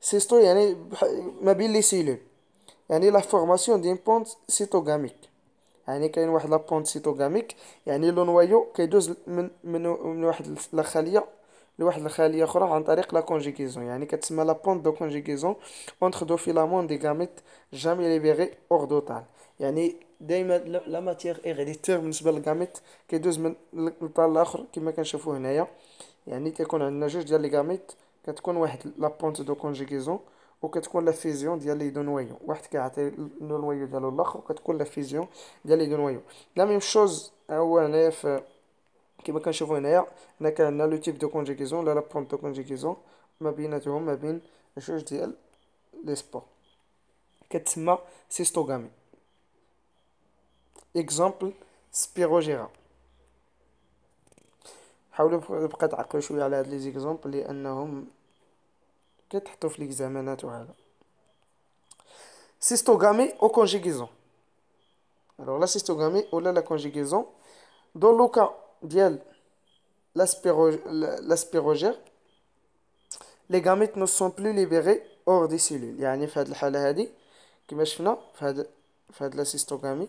سيستو يعني ما بين لي سيلول يعني لا فورماسيون دين بونت سيتوغاميك يعني كاين واحد لا بونت سيتوغاميك يعني لو نوايو كيدوز من من من واحد الخليه لواحد الخليه اخرى عن طريق لا كونجيكيزون يعني كتسمى لا بونت دو كونجيكيزون اونتر دو فيلامون دي غاميت جامي ليبيغي اور دوتال يعني دائما لما تيغ يغدي تيغ بالنسبه للكاميت كيدوز من للطال الاخر كما كنشوفو هنايا يعني كيكون عندنا جوج ديال لي كاميت كتكون واحد لا بونت دو كونجيغيزون وكتكون لا فيزيون ديال لي دو نويو واحد كيعطي لو نويو ديالو الاخر وكتكون لا فيزيون ديال لي دو نويو لا ميم شوز هو هنايا في كما كنشوفو هنايا هنا كان عندنا لو تيب دو كونجيغيزون لا لا بونت دو كونجيغيزون ما بيناتهم ما بين جوج ديال لي سبور كتسمى سيستوغامي Exemple, spirogéra. Je vais essayer de vous donner exemples, exemple. Je vais vous donner un exemple. Parce que c'est un exemple naturel. Cystogamie ou conjugaison. Alors, la cystogamie ou la conjugaison. Dans le cas de la spirogère, les gamètes ne sont plus libérées hors des cellules. C'est-à-dire, dans ce cas-là, comme vous l'avez vu, dans cette cystogamie,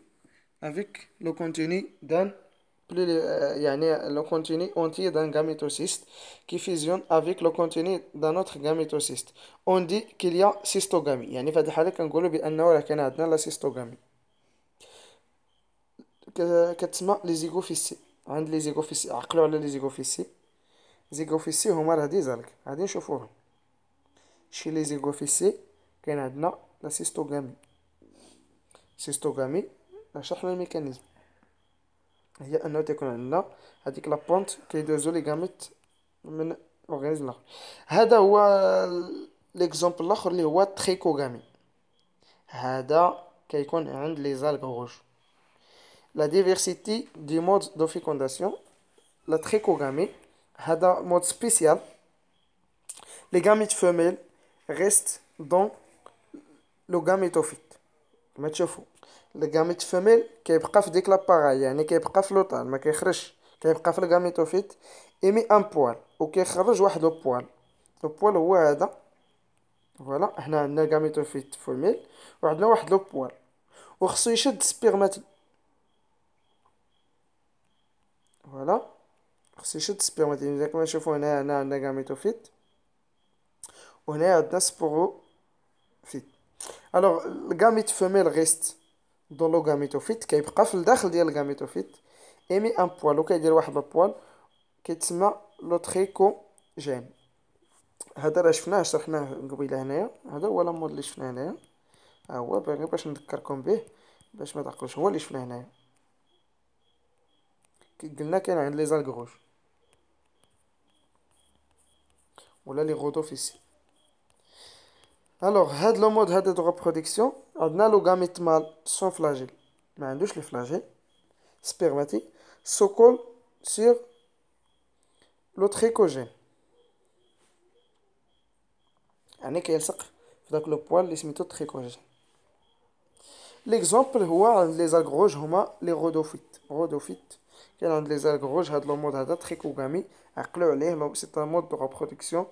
avec le contenu d'un plus يعني le contenu entier d'un gamétocyste qui fusionne avec le contenu d'un autre gamétocyste on dit qu'il y a cystogamie يعني في هذه الحالة كنقولوا بأنه راه كان عندنا لا cystogamie كتسمى لي زيغوفيسي عند لي زيغوفيسي عقلوا على لي زيغوفيسي زيغوفيسي هما راه ديزالك غادي نشوفوهم شي لي زيغوفيسي كاين عندنا لا سيستوغامي سيستوغامي نشرح لنا الميكانيزم هي انه تيكون عندنا هذيك لابونت كيدوزو لي ليغاميت من اورغانيزم الاخر هذا هو ليكزومبل الاخر اللي هو تريكوغامي هذا كيكون عند لي زالغ روج لا ديفيرسيتي دي مود دو فيكونداسيون لا تريكوغامي هذا مود سبيسيال لي غاميت فيميل ريست دون لو غاميتوفيت كما تشوفوا الجاميت فيميل كيبقى في ديك لاباغاي يعني كيبقى في لوطال ما كيخرجش كيبقى في الجاميتوفيت ايمي ان بوال وكيخرج واحد لو بوال لو بوال هو هذا فوالا حنا عندنا الجاميتوفيت فيميل وعندنا واحد لو بوال وخصو يشد سبيغماتي فوالا خصو يشد سبيغماتي يعني كما نشوفو هنا هنا عندنا كاميتوفيت وهنا عندنا سبورو فيت الوغ الجاميت فيميل غيست دون لو غاميتوفيت كيبقى في الداخل ديال الغاميتوفيت ايمي ان بوال وكيدير واحد البوال كيتسمى لو تريكو جيم هذا راه شفناه شرحناه قبيله هنايا هذا هو لامود اللي شفناه هنايا ها هو باغي باش نذكركم به باش ما تعقلوش هو اللي شفناه هنايا كي قلنا كاين عند لي زالغروش ولا لي غوتوفيسي Alors, le mode de reproduction, on a le gamète mâle sans flagelle. Mais on a le flagelle, spermatique, se colle sur le trichogène. On a le poil qui s'appelle trichogène. L'exemple, c'est les algues rouges, les rhodophytes. les algues rouges, le mode c'est un mode de reproduction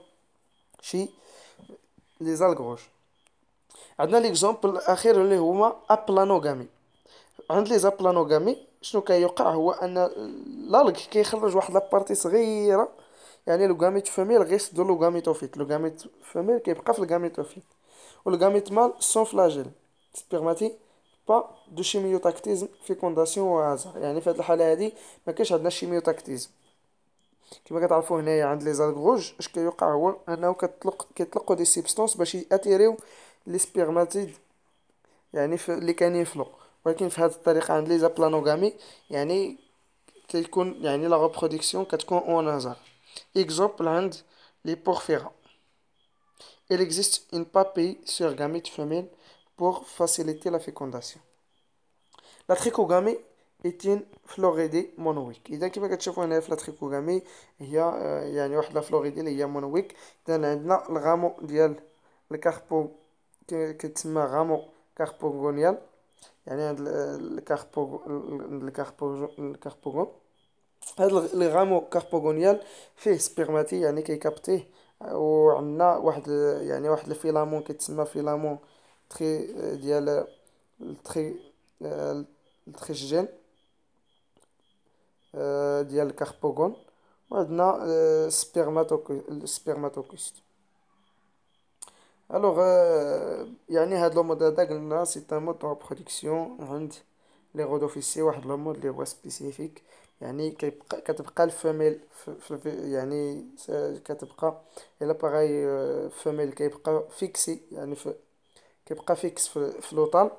chez لي زالغوش عندنا ليكزومبل الاخير اللي هما ابلانوغامي عند لي زابلانوغامي شنو كيوقع هو ان لالغ كيخرج واحد لابارتي صغيره يعني لو غاميت فاميل غيسدو لو غاميت فاميل كيبقى في و الغاميت مال سون فلاجيل سبيرماتي با دو شيميوتاكتيزم فيكونداسيون وهازار يعني في هاد الحاله هادي ما كاينش عندنا شيميوتاكتيزم كما كتعرفوا هنايا عند لي زالغوج اش كيوقع هو انه كتطلق كيطلقوا دي سيبستونس باش ياتيريو يعني لي سبيرماتيد يعني في اللي كاينين في ولكن في هذه الطريقه عند لي زابلانوغامي يعني تيكون يعني لا ريبرودكسيون كتكون اون هازار اكزومبل عند لي بورفيرا Il existe une papille sur gamète femelle pour faciliter la fécondation. La trichogamie ايتين فلوريدي مونويك اذا كما كتشوفوا هنا في لا تريكوغامي هي آه، يعني واحد لا فلوريدي اللي هي مونويك اذا عندنا الغامو ديال الكاربو كتسمى غامو كاربوغونيال يعني هاد الكاربو الكاربو الكاربوغون هاد الغامو كاربوغونيال فيه سبيرماتي يعني كيكابتيه وعندنا واحد يعني واحد الفيلامون كيتسمى فيلامون تري ديال التري التريجين آه، آه، ديال الكاربوغون وعندنا السبيرماتوكيست آه، الوغ آه، يعني هاد لو مود هذا قلنا سي ان مود دو برودكسيون عند لي غودوفيسي واحد لو مود لي هو سبيسيفيك يعني كيبقى كتبقى الفيميل يعني كتبقى الاباراي فيميل كيبقى فيكسي يعني في كيبقى فيكس في لوطال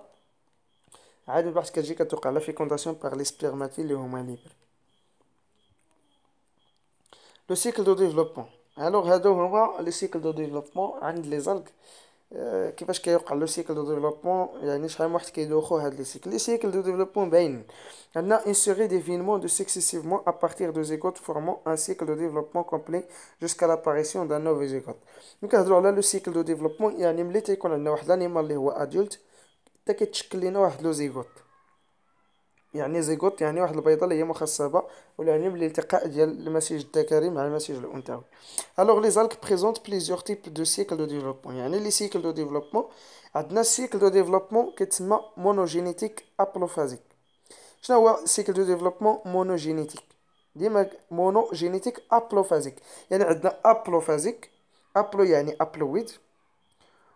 عاد من بعد كتجي كتوقع لا فيكونداسيون باغ لي سبيرماتي لي هما ليبر Le cycle de développement. Alors, là, le cycle de développement. Les algues, qui peuvent se le cycle de développement, ils ont dit qu'ils ont le cycle de développement. Le cycle de développement, c'est une série d'événements successivement à partir de zygotes, formant un cycle de développement complet jusqu'à l'apparition d'un nouveau zygote. Donc, là, le cycle de développement, il y a une les d'animaux adultes qui ont fait le cycle de يعني زيغوت يعني واحد البيضه اللي هي مخصبه ولا يعني بالالتقاء ديال المسيج الذكري مع المسيج الانثوي الوغ لي زالك بريزونط بليزيور تيب دو سيكل دو ديفلوبمون يعني لي سيكل دو ديفلوبمون عندنا سيكل دو ديفلوبمون كيتسمى مونوجينيتيك ابلوفازيك شنو هو سيكل دو ديفلوبمون مونوجينيتيك ديما مونوجينيتيك ابلوفازيك يعني عندنا ابلوفازيك ابلو يعني ابلويد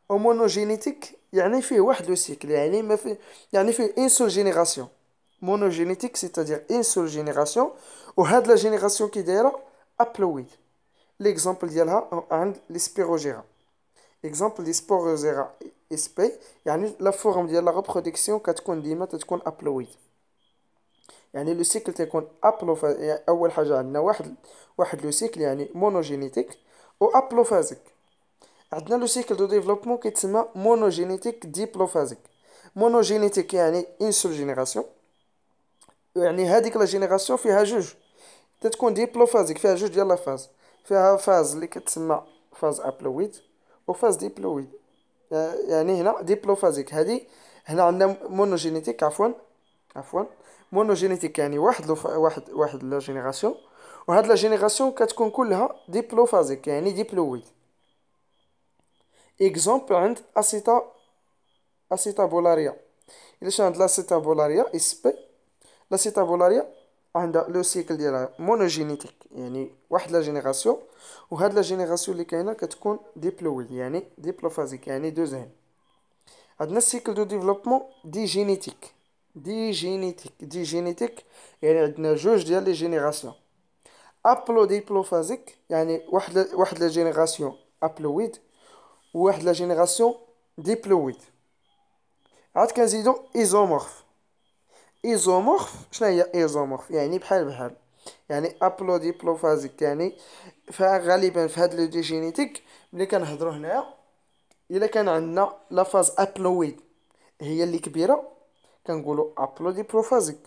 ومونوجينيتيك يعني فيه واحد لو سيكل يعني ما فيه يعني فيه اون سول جينيراسيون Monogénétique, c'est-à-dire une seule génération et ras la génération qui est déjà haploïde. L'exemple est là en Espérogeran. Exemple d'Esporesera, espèce, la forme de la reproduction qui est quatrième haploïde. Il y a le cycle qui est qu'on haplophase, ou le le cycle, il y a cycle ou haplophasic. le cycle de développement quatrième mono monogénétique diplophasic. Monogénétique » génétique, une seule génération يعني هذيك لا جينيراسيون فيها جوج تتكون ديبلوفازيك فيها جوج ديال لافاز فيها فاز اللي كتسمى فاز ابلويد وفاز ديبلويد آه، يعني هنا ديبلوفازيك هذه هنا عندنا مونوجينيتيك عفوا عفوا مونوجينيتيك يعني واحد لف... واحد واحد لا جينيراسيون وهاد لا جينيراسيون كتكون كلها ديبلوفازيك يعني ديبلويد اكزومبل عند اسيتا اسيتا بولاريا الا شفنا عند لاسيتا بولاريا اس بي لاسيتا بولاريا عندها لو سيكل ديالها مونوجينيتيك يعني واحد لا جينيراسيون وهاد لا جينيراسيون اللي كاينه كتكون ديبلويد يعني ديبلوفازيك يعني دوزين عندنا السيكل دو ديفلوبمون دي جينيتيك دي جينيتيك دي جينيتيك يعني عندنا جوج ديال لي جينيراسيون ابلو ديبلوفازيك يعني واحد واحد لا جينيراسيون ابلويد وواحد لا جينيراسيون ديبلويد عاد كنزيدو ايزومورف ايزومورف شنو هي ايزومورف يعني بحال بحال يعني ابلو ديبلوفازيك يعني فغالبا في هاد لو دي جينيتيك ملي كنهضروا هنايا الا كان عندنا لافاز ابلويد هي اللي كبيره كنقولوا ابلو ديبلوفازيك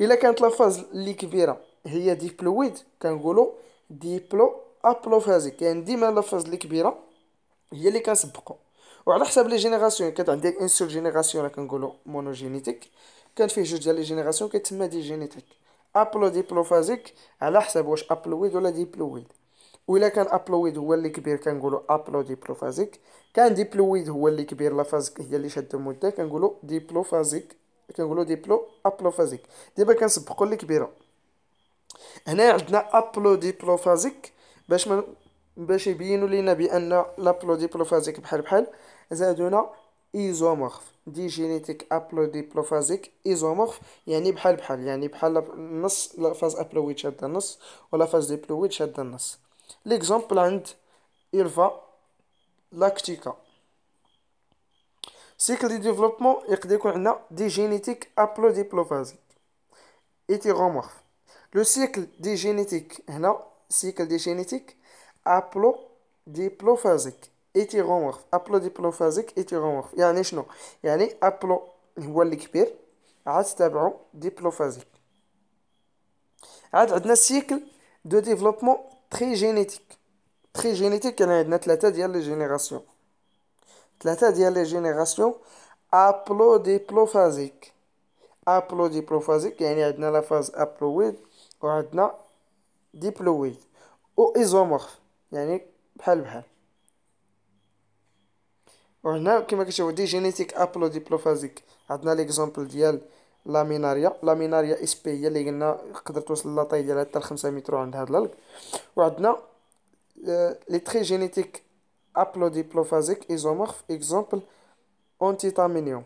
الا كانت لافاز اللي كبيره هي ديبلويد كنقولوا ديبلو ابلوفازيك يعني ديما لافاز اللي كبيره هي اللي كنسبقوا وعلى حسب لي جينيراسيون كانت عندك انسول جينيراسيون كنقولوا مونوجينيتيك كان فيه جوج ديال لي جينيراسيون كيتسمى دي جينيتيك ابلو ديبلوفازيك على حسب واش ابلويد ولا ديبلويد و الا كان ابلويد هو اللي كبير كنقولوا ابلو ديبلوفازيك كان ديبلويد هو اللي كبير لا فاز هي اللي شاده المده كنقولوا ديبلوفازيك كنقولوا ديبلو ابلوفازيك دابا كنسبقوا اللي كبيره هنا عندنا ابلو ديبلوفازيك باش باش يبينوا لينا بان لابلو ديبلوفازيك بحال بحال زادونا ايزومورف دي جينيتيك ابلوديبلوفازيك ايزومورف يعني بحال بحال يعني بحال نص فاز ابلويت شاده النص فاز ديبلويت شاده النص ليكزومبل عند إلفا لاكتيكا سيكل دي ديفلوبمون يقدر يكون عندنا دي جينيتيك ابلوديبلوفازيك ايتيرومورف لو سيكل دي جينيتيك هنا سيكل دي جينيتيك ابلو ديبلوفازيك ايتيرون وقف ابلو ديبلوفازيك ايتيرون وقف يعني شنو يعني ابلو هو اللي كبير عاد تابعو ديبلوفازيك عاد عندنا سيكل دو ديفلوبمون تري جينيتيك تري جينيتيك يعني عندنا ثلاثه ديال لي جينيراسيون ثلاثه ديال لي جينيراسيون ابلو ديبلوفازيك ابلو ديبلوفازيك يعني عندنا لا فاز ابلويد وعندنا ديبلويد او ايزومورف يعني بحال بحال وهنا كما كتشوفوا دي جينيتيك ابلوديبلوفازيك عندنا ليكزامبل ديال لاميناريا لاميناريا اس بي هي اللي قلنا تقدر توصل لاطاي ديالها حتى ل 5 متر عند هذا الالك وعندنا لي تري جينيتيك ابلوديبلوفازيك ايزومورف اكزامبل اونتيتامينيوم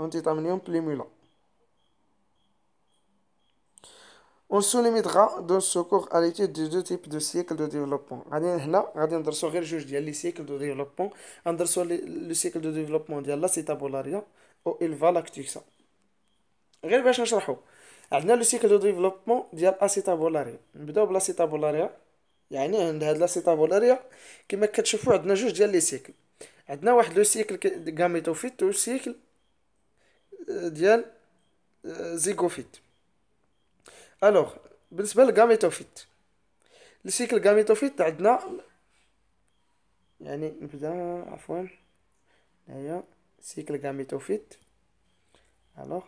اونتيتامينيوم بليمولا On se limitera dans ce cours à l'étude دو deux types de cycles de développement. هنا غادي ندرسو غير جوج ديال لي سيكل دو ديفلوبمون غندرسو لو سيكل دو ديفلوبمون ديال لاسيتابولاريا و الفا لاكتيكسا غير باش نشرحو عندنا لو سيكل دو ديفلوبمون ديال اسيتابولاريا نبداو بلاسيتابولاريا يعني عند هاد لاسيتابولاريا كما كتشوفو عندنا جوج ديال لي سيكل عندنا واحد لو سيكل غاميتوفيت و سيكل ديال زيغوفيت الوغ بالنسبه للغاميتوفيت السيكل غاميتوفيت عندنا يعني نبدا عفوا هنايا سيكل غاميتوفيت الوغ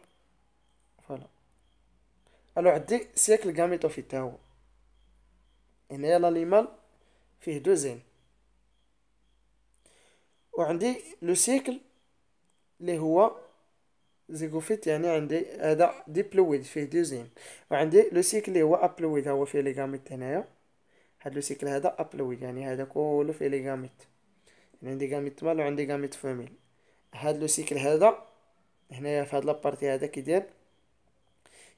فوالا الو عندي سيكل غاميتوفيت ها هو هنايا لانيمال فيه دوزين وعندي لو سيكل اللي هو زيغوفيت يعني عندي هذا ديبلويد فيه دوزين وعندي لو سيكل اللي هو ابلويد هو فيه ليغاميت هنايا هاد لو سيكل هذا ابلويد يعني هذا كله فيه ليغاميت يعني عندي غاميت مال وعندي غاميت فوميل هاد لو سيكل هذا هنايا في هاد لابارتي هذا كيدير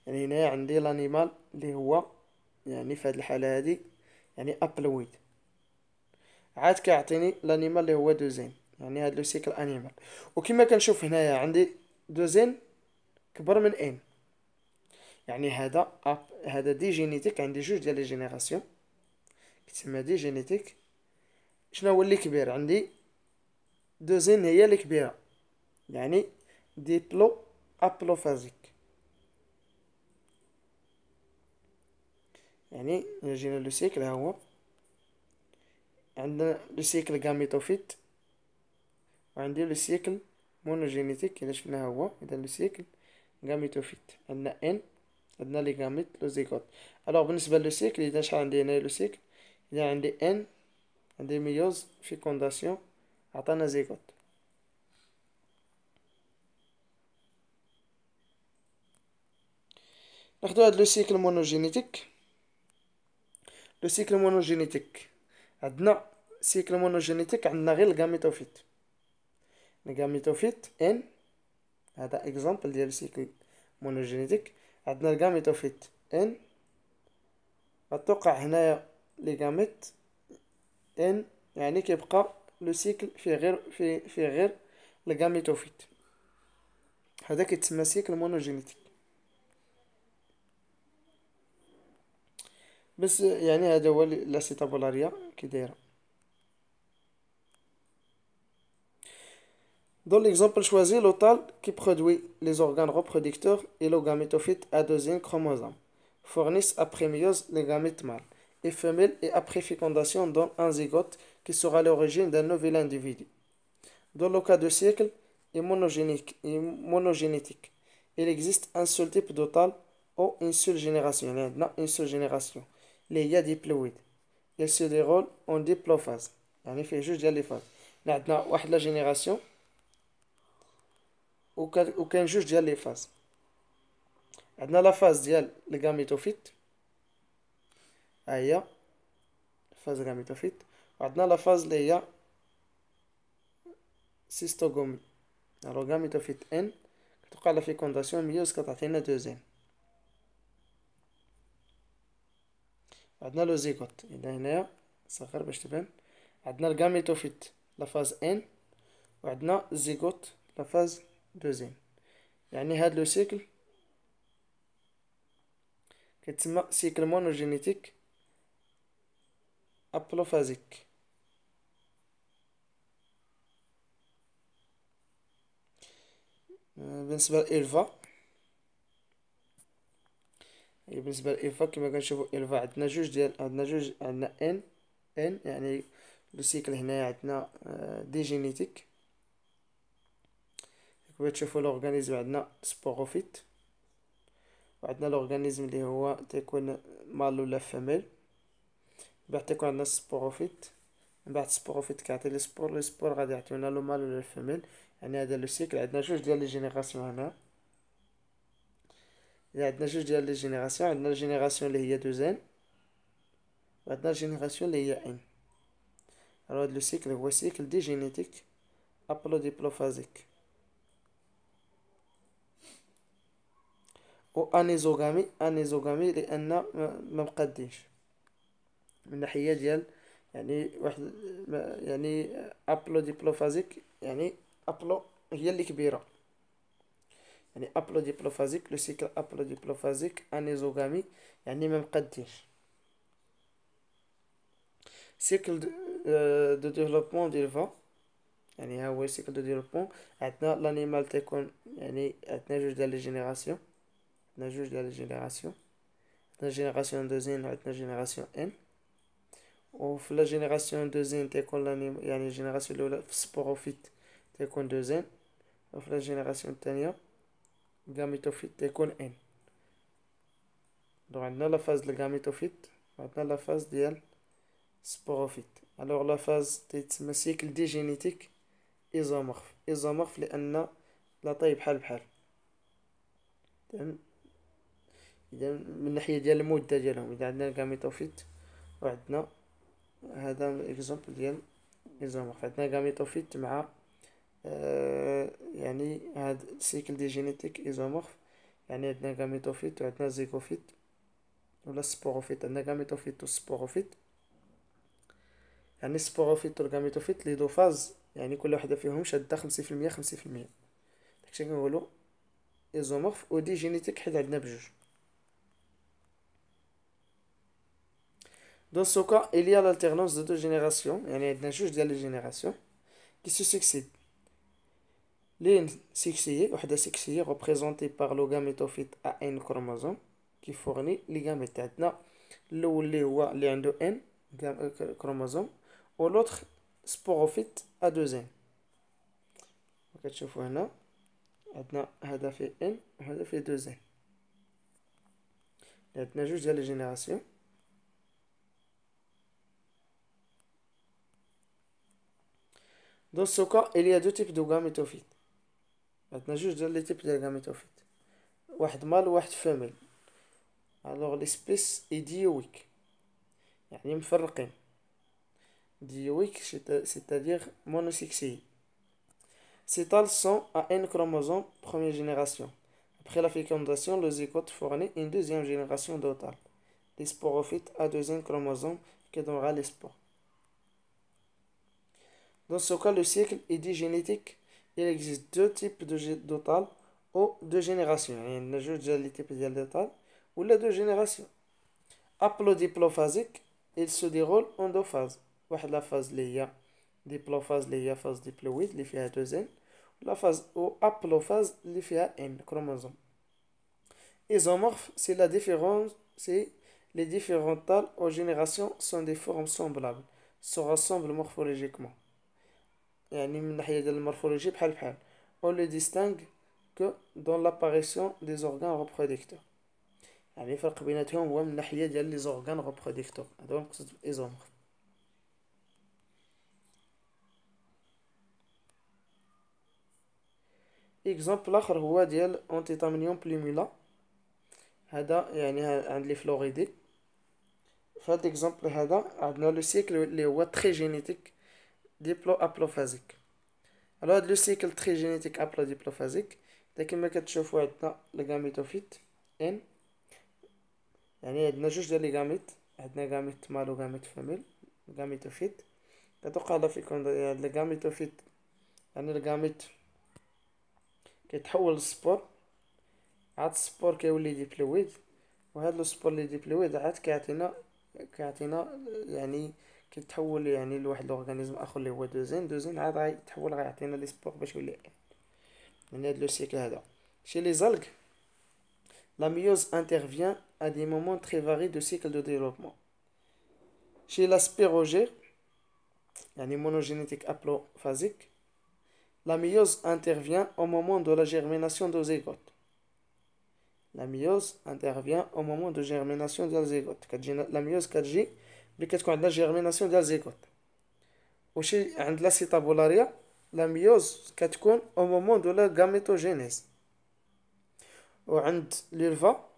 يعني هنايا عندي لانيمال اللي هو يعني في هاد الحاله هادي يعني ابلويد عاد كيعطيني لانيمال اللي هو دوزين يعني هاد لو سيكل انيمال وكما كنشوف هنايا عندي دوزين كبر من ان يعني هذا اب هذا دي جينيتيك عندي جوج ديال لي جينيراسيون كتسمى دي جينيتيك شنو هو اللي كبير عندي دوزين هي اللي كبيره يعني ديبلو ابلوفازيك يعني جينا لو سيكل ها هو عندنا لو سيكل غاميتوفيت وعندي لو سيكل مونوجينيتيك اللي شفناها هو اذا لو سيكل جاميتوفيت عندنا ان عندنا لي جاميت لو زيغوت الوغ بالنسبه لو سيكل اذا شحال عندي هنا لو سيكل اذا عندي ان عندي ميوز فيكونداسيون عطانا زيغوت ناخدو هاد لو سيكل مونوجينيتيك لو سيكل مونوجينيتيك عندنا سيكل مونوجينيتيك عندنا غير الجاميتوفيت الجاميتوفيت ان هذا اكزامبل ديال سيكل مونوجينيتيك عندنا الجاميتوفيت ان غتوقع هنايا لي جاميت ان يعني كيبقى لو سيكل فيه غير في في غير الجاميتوفيت هذا كيتسمى سيكل مونوجينيتيك بس يعني هذا هو لا سيتابولاريا كي دايره Dans l'exemple choisi, l'otal qui produit les organes reproducteurs et le gamétophyte à deuxième chromosome fournissent après miose les gamètes mâles et femelles et après fécondation dans un zygote qui sera l'origine d'un nouvel individu. Dans le cas de cycle et monogénique et monogénétique, il existe un seul type d'otal ou une seule génération. Non, une seule génération. Les yadiploïdes. Ils se déroulent en diplophase. Il fait juste des phases. Maintenant, la génération. وكاين جوج ديال لي فاز عندنا لا فاز ديال الغاميتوفيت ها هي فاز غاميتوفيت وعندنا لا فاز اللي هي سيستوغومي الو غاميتوفيت ان كتوقع لا فيكونداسيون ميوز كتعطينا دوزيام عندنا لو زيكوت الى هنايا صغر باش تبان عندنا الغاميتوفيت لا فاز ان وعندنا زيكوت لا فاز دوزين يعني هاد لو سيكل كتسمى سيكل مونوجينيتيك ابلوفازيك آه، بالنسبه لإلفا بالنسبه لإلفا كما كنشوفوا إلفا عندنا جوج ديال عندنا جوج عندنا ان ان يعني لو سيكل هنايا عندنا آه، دي جينيتيك كما تشوفوا لورغانيزم عندنا سبوروفيت وعندنا لورغانيزم اللي هو تيكون مال ولا فيميل من بعد تيكون عندنا سبوروفيت من بعد سبوروفيت كيعطي لي سبور لي سبور غادي يعطيونا لو مال ولا فاميل يعني هذا لو سيكل عندنا جوج ديال لي جينيراسيون هنا إذا يعني عندنا جوج ديال لي جينيراسيون عندنا جينيراسيون اللي هي دوزين وعندنا جينيراسيون اللي هي ان الو هاد لو سيكل هو سيكل دي جينيتيك ابلو ديبلوفازيك و انيزوغامي انيزوغامي لان ما مقادينش من الناحيه ديال يعني واحد يعني ابلو ديبلوفازيك يعني ابلو هي اللي كبيره يعني ابلو ديبلوفازيك لو سيكل ابلو ديبلوفازيك انيزوغامي يعني ما مقادينش سيكل آه، دو ديفلوبمون ديال فا يعني ها هو سيكل دو ديفلوبمون عندنا لانيمال تيكون يعني عندنا جوج ديال لي جينيراسيون عندنا جوج ديال الجينيراسيون عندنا جينيراسيون دوزين عندنا جينيراسيون ان وفي لا جينيراسيون دوزين تيكون لانيم يعني الجينيراسيون الاولى في سبوروفيت تيكون دوزين وفي لا جينيراسيون الثانيه غاميتوفيت تيكون ان دونك عندنا لا فاز ديال غاميتوفيت وعندنا لا فاز ديال سبوروفيت الوغ لا فاز تيتسمى سيكل دي جينيتيك ايزومورف ايزومورف لان لا طيب بحال بحال اذا من الناحيه ديال المده ديالهم اذا عندنا الغاميتوفيت وعندنا هذا اكزومبل ديال ايزومورف عندنا غاميتوفيت مع آه يعني هاد سيكل دي جينيتيك ايزومورف يعني عندنا غاميتوفيت وعندنا زيكوفيت ولا سبوروفيت عندنا غاميتوفيت وسبوروفيت يعني سبوروفيت والغاميتوفيت لي دو فاز يعني كل وحده فيهم شاده 50% 50% داكشي كنقولو ايزومورف ودي جينيتيك حيت عندنا بجوج Dans ce cas, il y a l'alternance de deux générations, il y a juge des générations, qui se succèdent. L'une ou une sexuée représentée par le gamétophyte à N chromosome, qui fournit les gamètes. L'une qui a N euh, chromosome, ou l'autre sporophyte à 2N. كتشوفوا هنا عندنا هذا في N a fait 2N. عندنا جوج juste des générations. Dans ce cas, il y a deux types de gamétophytes. Maintenant, juste les types de gamétophytes. Un mâle ou femelle. Alors, l'espèce est dioïque. يعني مفرقين. Dioïque, c'est-à-dire monosexuée. Ces tals sont à un chromosome première génération. Après la fécondation, le zygote fournit une deuxième génération totale, Les sporophytes à deuxième chromosome qui donnera les spores. Dans ce cas, le cycle est dit génétique. Il existe deux types de total ou deux générations. Il y a les types de ou les deux générations. diplophasique, il se déroule en deux phases. La phase Léa, diplophase Léa, phase diploïde, les fait deux N. La phase ou aplophase, qui N, chromosome. Isomorphe, c'est la différence, c'est les différentes tales aux générations sont des formes semblables, se rassemblent morphologiquement. يعني من ناحيه ديال المورفولوجي بحال بحال on le distingue que dans l'apparition des organes reproducteurs يعني الفرق بيناتهم هو من ناحيه ديال لي زورغان ريبرودكتور هو نقصد ايزومر اكزامبل اخر هو ديال اونتيتامينيوم بليميلا هذا يعني عند لي فلوريدي فهاد الاكزامبل هذا عندنا لو سيكل اللي هو تري جينيتيك ديبلو ابلوفازيك الو هاد لو سيكل تري جينيتيك ابلو ديبلوفازيك دا كيما كتشوفو عندنا ليغاميتوفيت ان يعني عندنا جوج ديال ليغاميت عندنا غاميت مال وغاميت فاميل غاميتوفيت كتوقع في كون الغاميتوفيت يعني الغاميت كيتحول للسبور عاد السبور كيولي ديبلويد وهاد لو سبور لي ديبلويد عاد كيعطينا كيعطينا يعني chez les algues la myose intervient à des moments très variés de cycle de développement chez l'aspirogère la monogénétique aprophasique la myose intervient au moment de la germination de zygotes. la myose intervient au moment de germination de la la myose 4G ملي كتكون عندنا جيرميناسيون ديال زيكوت وشي عند لا سيتابولاريا لا ميوز كتكون او مومون دو لا غاميتوجينيز وعند ليلفا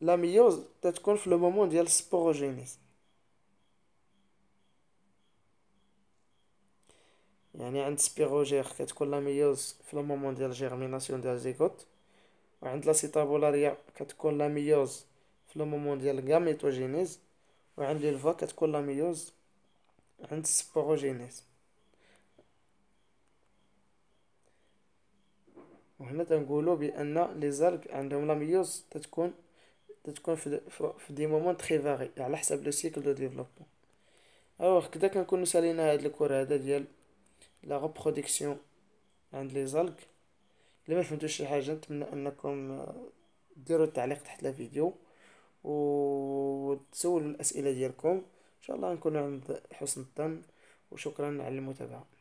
لا ميوز تتكون في لو مومون ديال سبوروجينيز يعني عند سبيروجير كتكون لا ميوز في لو مومون ديال جيرميناسيون ديال زيكوت وعند لا سيتابولاريا كتكون لا ميوز في لو مومون ديال غاميتوجينيز وعند الفا كتكون لاميوز عند السبوروجينيز وهنا تنقولوا بان لي زالك عندهم لاميوز تتكون تتكون في دي مومون تري فاري على حسب لو سيكل دو ديفلوبمون الوغ كدا كنكونو سالينا هاد الكور هذا ديال لا ريبروديكسيون عند لي زالك الا ما فهمتوش شي حاجه نتمنى انكم ديروا التعليق تحت الفيديو وتسولوا الأسئلة ديالكم إن شاء الله نكون عند حسن الظن وشكرا على المتابعة